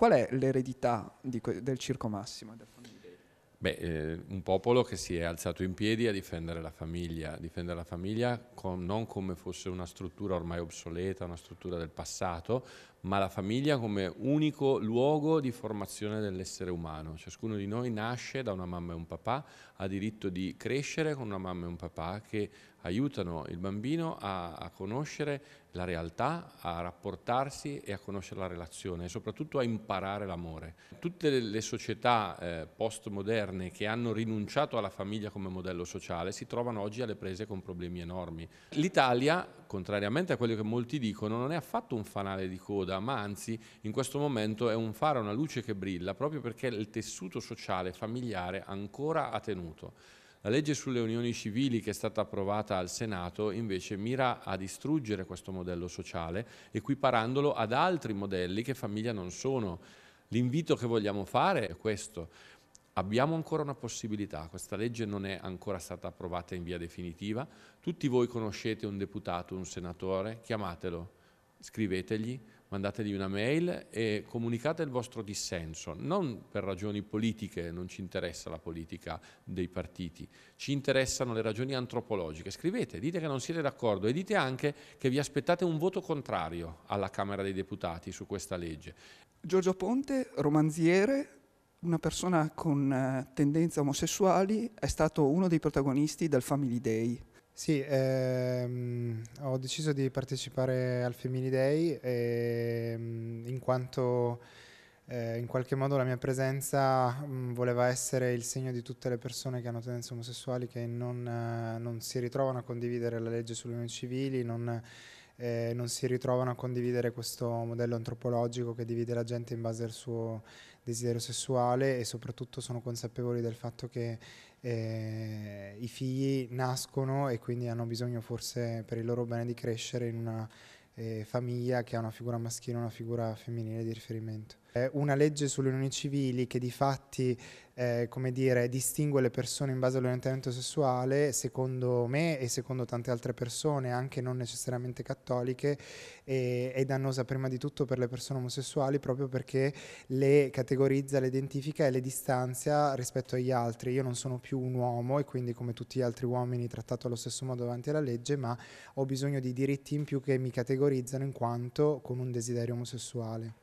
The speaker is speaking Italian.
qual è l'eredità que- del Circo Massimo? Del Beh, eh, un popolo che si è alzato in piedi a difendere la famiglia, difendere la famiglia con, non come fosse una struttura ormai obsoleta, una struttura del passato, ma la famiglia come unico luogo di formazione dell'essere umano. Ciascuno di noi nasce da una mamma e un papà, ha diritto di crescere con una mamma e un papà che aiutano il bambino a, a conoscere la realtà, a rapportarsi e a conoscere la relazione e soprattutto a imparare l'amore. Tutte le società eh, postmoderne che hanno rinunciato alla famiglia come modello sociale si trovano oggi alle prese con problemi enormi. L'Italia, contrariamente a quello che molti dicono, non è affatto un fanale di coda, ma anzi in questo momento è un faro, una luce che brilla, proprio perché il tessuto sociale familiare ancora ha tenuto. La legge sulle unioni civili che è stata approvata al Senato invece mira a distruggere questo modello sociale, equiparandolo ad altri modelli che famiglia non sono. L'invito che vogliamo fare è questo. Abbiamo ancora una possibilità, questa legge non è ancora stata approvata in via definitiva. Tutti voi conoscete un deputato, un senatore, chiamatelo, scrivetegli, mandategli una mail e comunicate il vostro dissenso, non per ragioni politiche, non ci interessa la politica dei partiti, ci interessano le ragioni antropologiche. Scrivete, dite che non siete d'accordo e dite anche che vi aspettate un voto contrario alla Camera dei Deputati su questa legge. Giorgio Ponte, romanziere, una persona con eh, tendenze omosessuali, è stato uno dei protagonisti del Family Day sì, ehm, ho deciso di partecipare al Femini Day ehm, in quanto eh, in qualche modo la mia presenza mh, mm, voleva essere il segno di tutte le persone che hanno tendenze omosessuali che non, eh, non si ritrovano a condividere la legge sulle unioni civili, non, eh, non si ritrovano a condividere questo modello antropologico che divide la gente in base al suo desiderio sessuale e soprattutto sono consapevoli del fatto che eh, i figli nascono e quindi hanno bisogno forse per il loro bene di crescere in una eh, famiglia che ha una figura maschile e una figura femminile di riferimento. una legge sulle unioni civili che di fatti eh, come dire, distingue le persone in base all'orientamento sessuale, secondo me e secondo tante altre persone, anche non necessariamente cattoliche, e, è dannosa prima di tutto per le persone omosessuali proprio perché le categorizza, le identifica e le distanzia rispetto agli altri. Io non sono più un uomo e quindi come tutti gli altri uomini trattato allo stesso modo davanti alla legge, ma ho bisogno di diritti in più che mi categorizzano in quanto con un desiderio omosessuale.